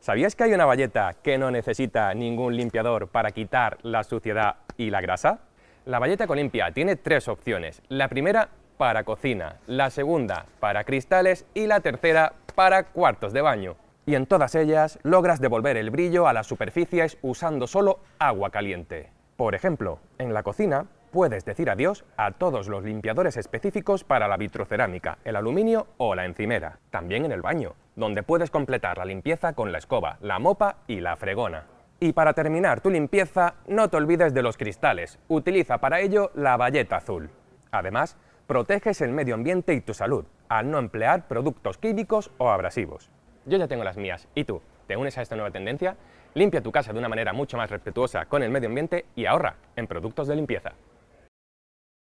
¿Sabías que hay una valleta que no necesita ningún limpiador para quitar la suciedad y la grasa? La valleta limpia tiene tres opciones. La primera para cocina, la segunda para cristales y la tercera para cuartos de baño. Y en todas ellas logras devolver el brillo a las superficies usando solo agua caliente. Por ejemplo, en la cocina puedes decir adiós a todos los limpiadores específicos para la vitrocerámica, el aluminio o la encimera. También en el baño donde puedes completar la limpieza con la escoba, la mopa y la fregona. Y para terminar tu limpieza, no te olvides de los cristales. Utiliza para ello la bayeta azul. Además, proteges el medio ambiente y tu salud, al no emplear productos químicos o abrasivos. Yo ya tengo las mías, ¿y tú? ¿Te unes a esta nueva tendencia? Limpia tu casa de una manera mucho más respetuosa con el medio ambiente y ahorra en productos de limpieza.